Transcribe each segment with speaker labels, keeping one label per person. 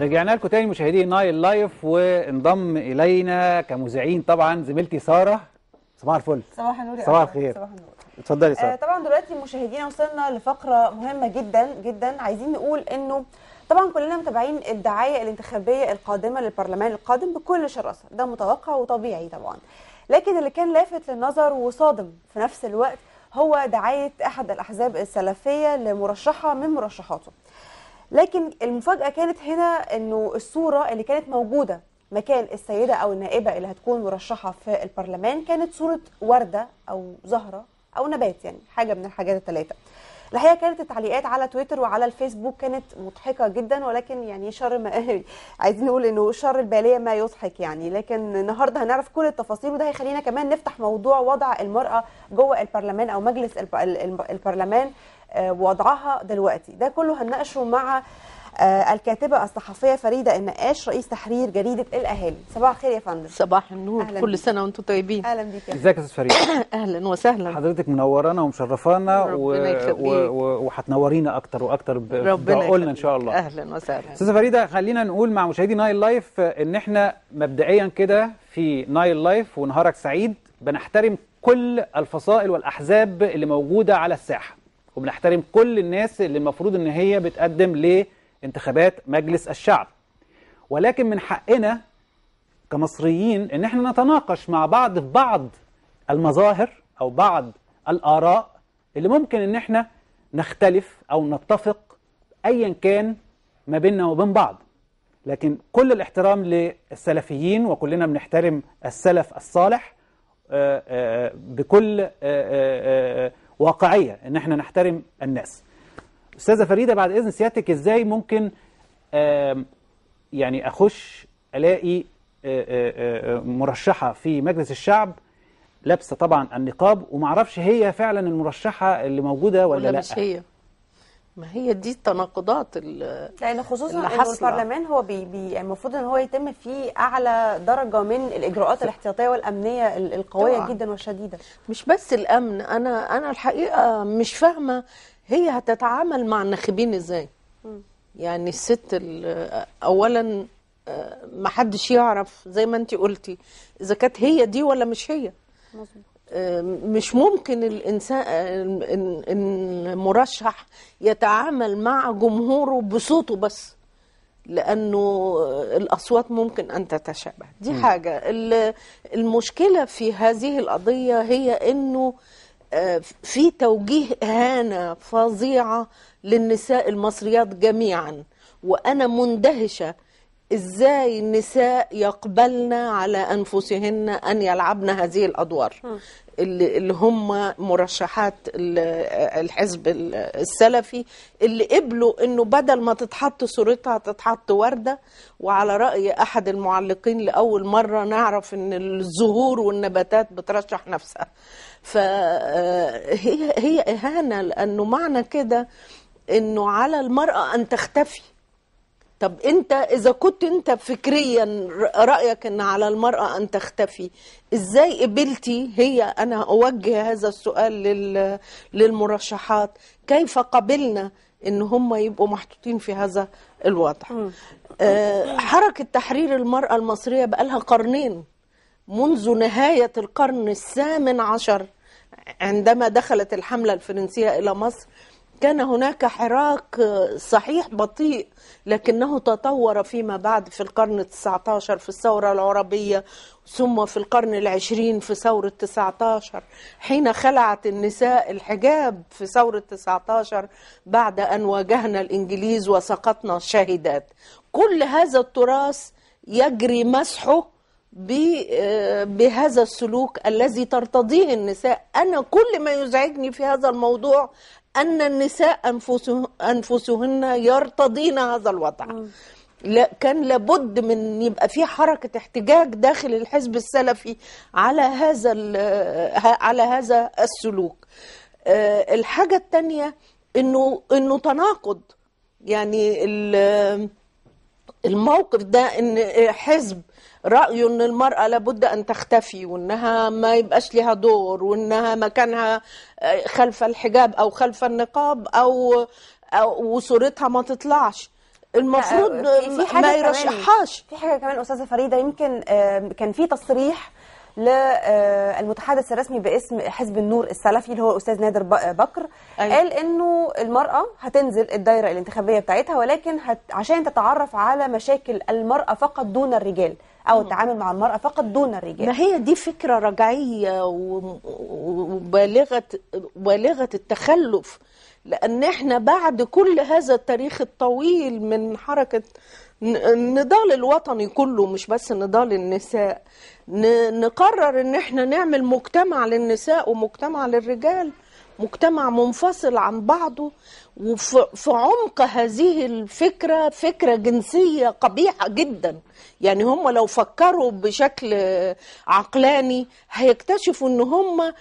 Speaker 1: رجعنا لكم تاني مشاهدي نايل لايف وانضم الينا كمذيعين طبعا زميلتي ساره صباح الفل
Speaker 2: صباح النور يا صباح الخير صباح النور اتفضلي ساره آه طبعا دلوقتي مشاهدينا وصلنا لفقره مهمه جدا جدا عايزين نقول انه طبعا كلنا متابعين الدعايه الانتخابيه القادمه للبرلمان القادم بكل شراسه ده متوقع وطبيعي طبعا لكن اللي كان لافت للنظر وصادم في نفس الوقت هو دعايه احد الاحزاب السلفيه لمرشحه من مرشحاته لكن المفاجاه كانت هنا انه الصوره اللي كانت موجوده مكان السيده او النائبه اللي هتكون مرشحه في البرلمان كانت صوره ورده او زهره او نبات يعني حاجه من الحاجات الثلاثه الحقيقه كانت التعليقات على تويتر وعلى الفيسبوك كانت مضحكه جدا ولكن يعني شر ما عايزين نقول انه شر الباليه ما يضحك يعني لكن النهارده هنعرف كل التفاصيل وده هيخلينا كمان نفتح موضوع وضع المراه جوه البرلمان او مجلس البرلمان آه، وضعها دلوقتي ده كله هنناقشه مع آه، الكاتبه الصحفيه فريده النقاش رئيس تحرير جريده الاهالي صباح الخير يا فندم صباح النور كل بيك. سنه وانتم طيبين اهلا بيك
Speaker 1: ازيك يا استاذ فريده اهلا وسهلا حضرتك منورانا ومشرفانا وهتنورينا و... و... اكتر واكتر بقولنا ان شاء الله اهلا وسهلا استاذه فريده خلينا نقول مع مشاهدي نايل لايف ان احنا مبدئيا كده في نايل لايف ونهارك سعيد بنحترم كل الفصائل والاحزاب اللي موجوده على الساحه وبنحترم كل الناس اللي المفروض ان هي بتقدم ل انتخابات مجلس الشعب ولكن من حقنا كمصريين ان احنا نتناقش مع بعض في بعض المظاهر او بعض الاراء اللي ممكن ان احنا نختلف او نتفق ايا كان ما بيننا وبين بعض لكن كل الاحترام للسلفيين وكلنا بنحترم السلف الصالح آه، آه، آه، بكل واقعية ان احنا نحترم الناس استاذه فريده بعد اذن سيادتك ازاي ممكن يعني اخش الاقي آه، آه، آه، مرشحه في مجلس الشعب لابسه طبعا النقاب ومعرفش هي فعلا المرشحه اللي موجوده ولا, ولا لا مش هي
Speaker 2: ما هي دي التناقضات لان خصوصا ان البرلمان هو بي بي يعني المفروض ان هو يتم فيه اعلى درجه من الاجراءات الاحتياطيه والامنيه القويه طبعا. جدا والشديده مش بس الامن انا انا
Speaker 3: الحقيقه مش فاهمه هي هتتعامل مع الناخبين ازاي يعني الست اولا آه، ما حدش يعرف زي ما انت قلتي اذا كانت هي دي ولا مش هي مظبوط آه، مش ممكن الانسان المرشح آه، يتعامل مع جمهوره بصوته بس لانه الاصوات ممكن ان تتشابه دي حاجه المشكله في هذه القضيه هي انه في توجيه إهانة فظيعة للنساء المصريات جميعا وأنا مندهشة إزاي النساء يقبلن على أنفسهن أن يلعبن هذه الأدوار اللي هم مرشحات الحزب السلفي اللي قبلوا انه بدل ما تتحط صورتها تتحط ورده وعلى راي احد المعلقين لاول مره نعرف ان الزهور والنباتات بترشح نفسها فهي آه، هي إهانة لأنه معنى كده أنه على المرأة أن تختفي طب انت اذا كنت انت فكريا رايك ان على المراه ان تختفي ازاي قبلتي هي انا اوجه هذا السؤال للمرشحات كيف قبلنا ان هم يبقوا محطوطين في هذا الوضع آه، حركه تحرير المراه المصريه بقالها قرنين منذ نهاية القرن الثامن عشر عندما دخلت الحملة الفرنسية إلى مصر كان هناك حراك صحيح بطيء لكنه تطور فيما بعد في القرن التسعة عشر في الثورة العربية ثم في القرن العشرين في ثورة التسعة عشر حين خلعت النساء الحجاب في ثورة التسعة عشر بعد أن واجهنا الإنجليز وسقطنا شاهدات كل هذا التراث يجري مسحه بهذا السلوك الذي ترتضيه النساء أنا كل ما يزعجني في هذا الموضوع أن النساء أنفسهن يرتضين هذا الوضع لا كان لابد من يبقى في حركة احتجاج داخل الحزب السلفي على هذا على هذا السلوك آه، الحاجة الثانية انه انه تناقض يعني الموقف ده ان حزب رايه ان المراه لابد ان تختفي وانها ما يبقاش لها دور وانها مكانها آه، خلف الحجاب او خلف النقاب او, وصورتها ما تطلعش
Speaker 2: المفروض آه، في حاجة ما يرشحهاش في حاجه كمان استاذه فريده يمكن كان في تصريح للمتحدث الرسمي باسم حزب النور السلفي اللي هو الاستاذ نادر بكر أيوة. قال انه المراه هتنزل الدايره الانتخابيه بتاعتها ولكن هت عشان تتعرف على مشاكل المراه فقط دون الرجال او التعامل مع المراه فقط دون الرجال ما
Speaker 3: هي دي فكره رجعيه وبالغه بالغه التخلف لان احنا بعد كل هذا التاريخ الطويل من حركه النضال الوطني كله مش بس نضال النساء نقرر ان احنا نعمل مجتمع للنساء ومجتمع للرجال مجتمع منفصل عن بعضه وفي عمق هذه الفكرة فكرة جنسية قبيحة جدا يعني هم لو فكروا بشكل عقلاني هيكتشفوا ان هم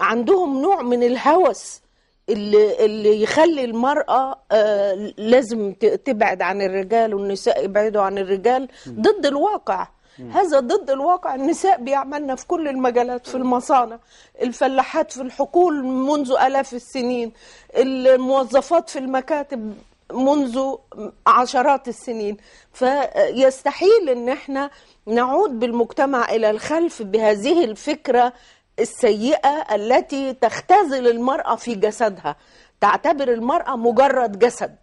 Speaker 3: عندهم نوع من الهوس اللي, اللي يخلي المرأة آه، لازم تبعد عن الرجال والنساء يبعدوا عن الرجال ضد الواقع هذا ضد الواقع النساء بيعملنا في كل المجالات في المصانع الفلاحات في الحقول منذ آلاف السنين الموظفات في المكاتب منذ عشرات السنين فيستحيل ان احنا نعود بالمجتمع الى الخلف بهذه الفكره السيئه التي تختزل المراه في جسدها تعتبر المراه مجرد جسد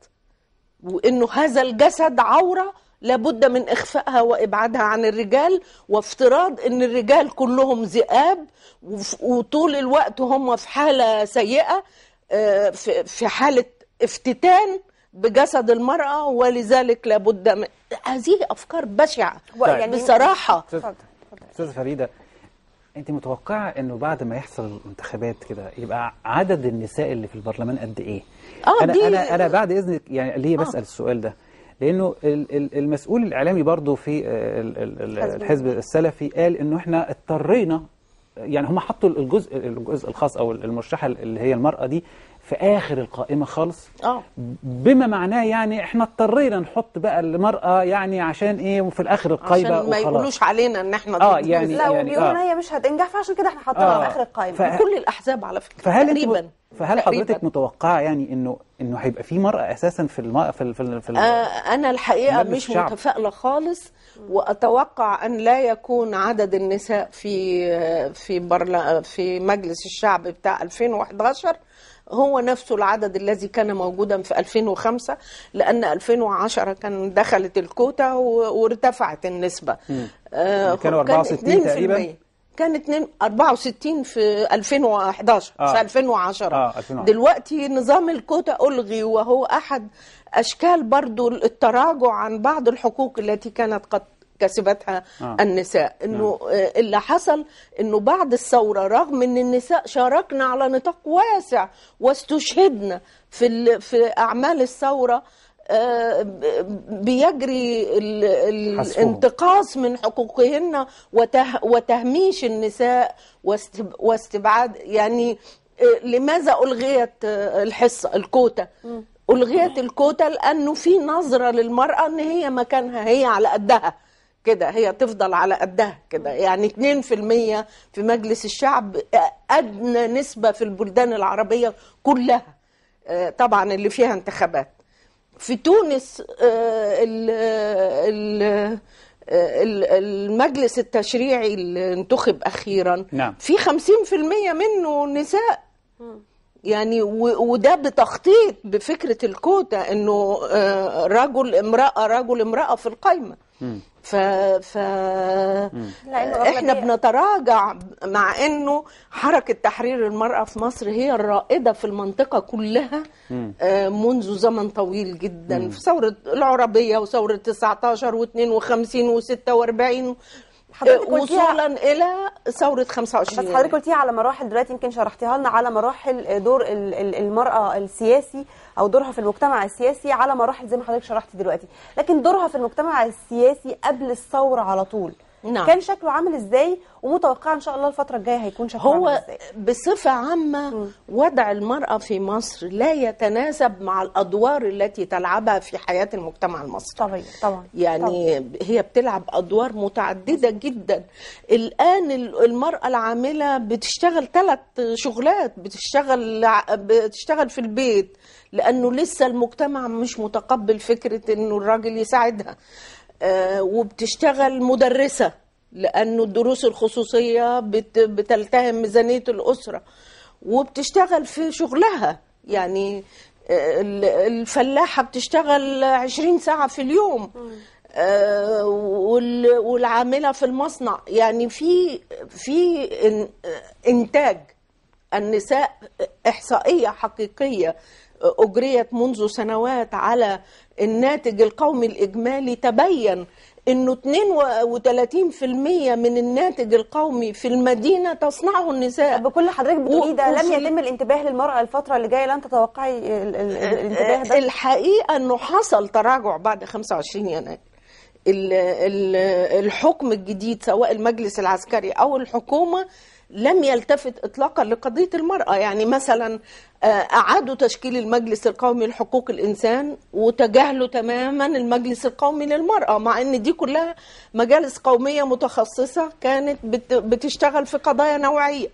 Speaker 3: وانه هذا الجسد عوره لابد من اخفائها وابعادها عن الرجال وافتراض ان الرجال كلهم ذئاب وطول الوقت هم في حاله سيئه آه، في حاله افتتان بجسد المراه ولذلك لابد من هذه افكار بشعه يعني بصراحه
Speaker 1: استاذه فريده انت متوقعه انه بعد ما يحصل انتخابات كده يبقى عدد النساء اللي في البرلمان قد ايه؟ آه انا دي... انا انا بعد اذنك يعني ليه آه. بسال آه. السؤال ده؟ لانه المسؤول الاعلامي برضه في الحزب السلفي قال انه احنا اضطرينا يعني هم حطوا الجزء الجزء الخاص او المرشحه اللي هي المراه دي في اخر القائمه خالص اه بما معناه يعني احنا اضطرينا نحط بقى المراه يعني عشان ايه وفي الاخر القايمه عشان ما يقولوش
Speaker 2: علينا ان احنا اه يعني-, يعني لا يعني وبيقولوا آه. هي مش هتنجح فعشان كده احنا حاطينها آه. في اخر القايمه ف... كل الاحزاب على فكره فهل تقريبا فهل تقريبا. حضرتك
Speaker 1: متوقعه يعني انه انه هيبقى في مراه اساسا في الم... في ال... في, ال... في ال... آه
Speaker 3: انا الحقيقه مش متفائله خالص واتوقع ان لا يكون عدد النساء في في برلا في مجلس الشعب بتاع 2011 هو نفسه العدد الذي كان موجودا في 2005 لأن 2010 كان دخلت الكوتا وارتفعت النسبة آه، يعني كانوا 64 تقريبا كان 2 64 في 2011 آه. في 2010 آه. 2010. دلوقتي نظام الكوتا ألغي وهو أحد أشكال برضو التراجع عن بعض الحقوق التي كانت قد كسبتها آه. النساء انه نعم. آه. اللي حصل انه بعد الثوره رغم ان النساء شاركنا على نطاق واسع واستشهدنا في في اعمال الثوره آه، بيجري الانتقاص من حقوقهن وتهميش النساء واستبعاد يعني آه، لماذا الغيت آه، الحصه الكوتا الغيت الكوتا لانه في نظره للمراه ان هي مكانها هي على قدها كده هي تفضل على قدها كده يعني 2% في مجلس الشعب أدنى نسبة في البلدان العربية كلها آه، طبعا اللي فيها انتخابات في تونس آه، آه، المجلس التشريعي اللي انتخب أخيرا نعم. في 50% منه نساء يعني وده بتخطيط بفكرة الكوتا انه رجل امرأة رجل امرأة في القايمة ف, ف... احنا بنتراجع مع انه حركه تحرير المراه في مصر هي الرائده في المنطقه كلها آه، منذ زمن طويل جدا في ثوره العربيه وثوره 19 و52 و46 آه، وصولا
Speaker 2: الى ثوره 25 بس حضرتك قلتيها على مراحل دلوقتي يمكن شرحتيها لنا على مراحل دور المراه السياسي او دورها في المجتمع السياسي على مراحل زي ما حضرتك شرحتي دلوقتي لكن دورها في المجتمع السياسي قبل الثوره على طول نعم. كان شكله عامل ازاي ومتوقع ان شاء الله الفتره الجايه هيكون شكله هو عامل ازاي بصفه عامه م. وضع
Speaker 3: المراه في مصر لا يتناسب مع الادوار التي تلعبها في حياه المجتمع المصري
Speaker 2: طبيعي طبعا
Speaker 3: يعني طبعا. هي بتلعب ادوار متعدده جدا الان المراه العامله بتشتغل ثلاث شغلات بتشتغل بتشتغل في البيت لانه لسه المجتمع مش متقبل فكره انه الراجل يساعدها آه، وبتشتغل مدرسة لأنه الدروس الخصوصية بتلتهم ميزانية الأسرة وبتشتغل في شغلها يعني آه، الفلاحة بتشتغل 20 ساعة في اليوم آه، والعامله في المصنع يعني في في انتاج النساء احصائيه حقيقيه اجريت منذ سنوات على الناتج القومي الاجمالي تبين انه 32% من الناتج القومي في المدينه تصنعه النساء بكل حضرتك بتقولي ده لم يتم الانتباه
Speaker 2: للمراه الفتره اللي جايه لن تتوقعي الانتباه ده
Speaker 3: الحقيقه انه حصل تراجع بعد 25 يناير الحكم الجديد سواء المجلس العسكري او الحكومه لم يلتفت اطلاقا لقضيه المراه يعني مثلا آه، اعادوا تشكيل المجلس القومي لحقوق الانسان وتجاهلوا تماما المجلس القومي للمراه مع ان دي كلها مجالس قوميه متخصصه كانت بتشتغل في قضايا نوعيه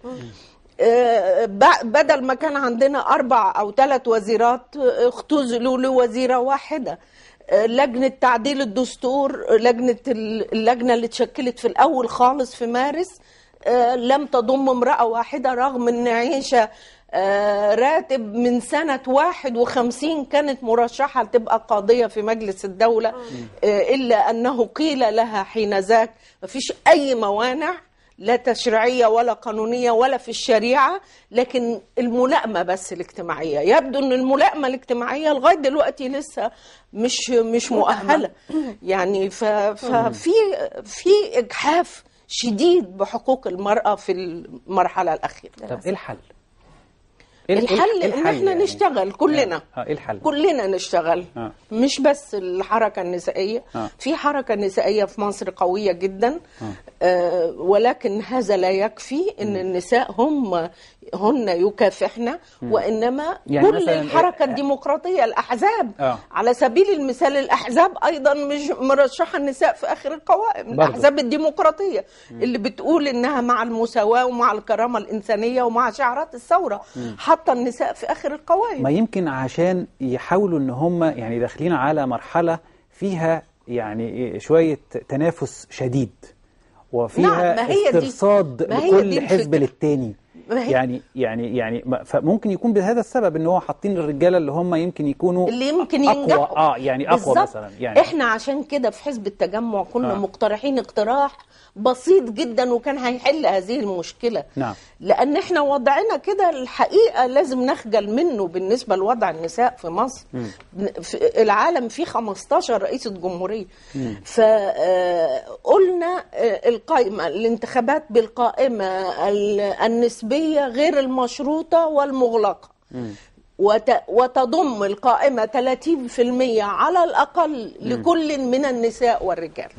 Speaker 3: آه، بدل ما كان عندنا اربع او ثلاث وزيرات اختزلوا لوزيره واحده آه، لجنة تعديل الدستور لجنة اللجنة اللي اتشكلت في الأول خالص في مارس آه، لم تضم امرأة واحدة رغم أن عيشة آه، راتب من سنة 51 كانت مرشحة تبقى قاضية في مجلس الدولة آه. إلا أنه قيل لها حين ذاك ما فيش أي موانع لا تشريعية ولا قانونية ولا في الشريعة لكن الملائمة بس الاجتماعية يبدو أن الملائمة الاجتماعية لغاية دلوقتي لسه مش مش مؤهلة يعني ففي في إجحاف شديد بحقوق المرأة في المرحلة الأخيرة طب إيه الحل؟
Speaker 1: إيه الحل إيه ان احنا يعني.
Speaker 3: نشتغل كلنا آه،, اه ايه الحل كلنا نشتغل آه. مش بس الحركه النسائيه آه. في حركه نسائيه في مصر قويه جدا آه. آه ولكن هذا لا يكفي ان م. النساء هم هن يكافحن وانما يعني كل إيه؟ الحركه الديمقراطيه الاحزاب آه. على سبيل المثال الاحزاب ايضا مش مرشحه النساء في اخر القوائم برضو. الاحزاب الديمقراطيه م. اللي بتقول انها مع المساواه ومع الكرامه الانسانيه ومع شعارات الثوره حاطه النساء في اخر القوائم ما يمكن
Speaker 1: عشان يحاولوا ان هم يعني داخلين على مرحله فيها يعني شويه تنافس شديد وفيها نعم ما هي استرصاد دي. ما هي لكل حزب للتاني يعني يعني يعني فممكن يكون بهذا السبب ان هو حاطين الرجاله اللي هم يمكن يكونوا اللي يمكن آه، ينجحوا اه يعني اقوى مثلا يعني احنا
Speaker 3: عشان كده في حزب التجمع كنا آه. مقترحين اقتراح بسيط جدا وكان هيحل هذه المشكله نعم. لان احنا وضعنا كده الحقيقه لازم نخجل منه بالنسبه لوضع النساء في مصر في العالم فيه 15 رئيسه جمهوريه فقلنا آه، آه، القائمه الانتخابات بالقائمه النسبيه غير المشروطه والمغلقه وتضم القائمة 30% على الأقل لكل من النساء والرجال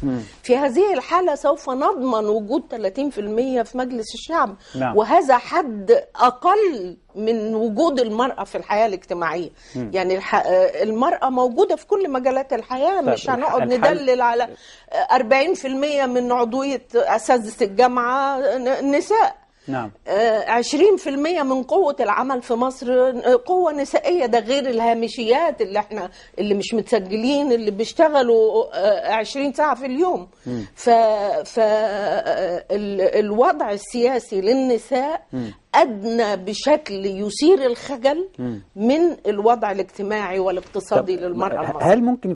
Speaker 3: في هذه الحالة سوف نضمن وجود 30% في مجلس الشعب نعم. وهذا حد أقل من وجود المرأة في الحياة الاجتماعية يعني آه، المرأة موجودة في كل مجالات الحياة طيب، مش هنقعد ندلل على 40% من عضوية أساتذة الجامعة نساء نعم 20% آه، من قوة العمل في مصر آه، قوة نسائية ده غير الهامشيات اللي احنا اللي مش متسجلين اللي بيشتغلوا 20 آه، ساعة في اليوم م. ف فالوضع السياسي للنساء أدنى بشكل يثير الخجل من الوضع الاجتماعي والاقتصادي للمرأة
Speaker 1: هل ممكن